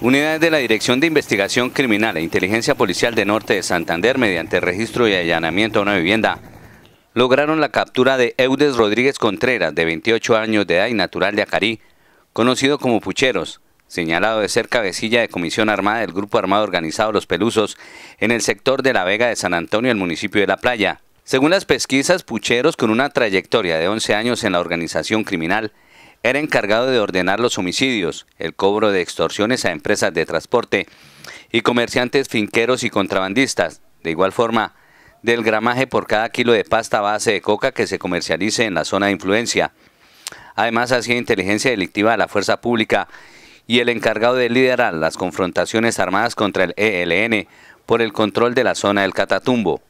Unidades de la Dirección de Investigación Criminal e Inteligencia Policial de Norte de Santander, mediante registro y allanamiento a una vivienda, lograron la captura de Eudes Rodríguez Contreras, de 28 años de edad y natural de Acarí, conocido como Pucheros, señalado de ser cabecilla de comisión armada del Grupo Armado Organizado Los Pelusos en el sector de La Vega de San Antonio, el municipio de La Playa. Según las pesquisas, Pucheros, con una trayectoria de 11 años en la organización criminal, era encargado de ordenar los homicidios, el cobro de extorsiones a empresas de transporte y comerciantes finqueros y contrabandistas. De igual forma, del gramaje por cada kilo de pasta base de coca que se comercialice en la zona de influencia. Además, hacía inteligencia delictiva a la fuerza pública y el encargado de liderar las confrontaciones armadas contra el ELN por el control de la zona del Catatumbo.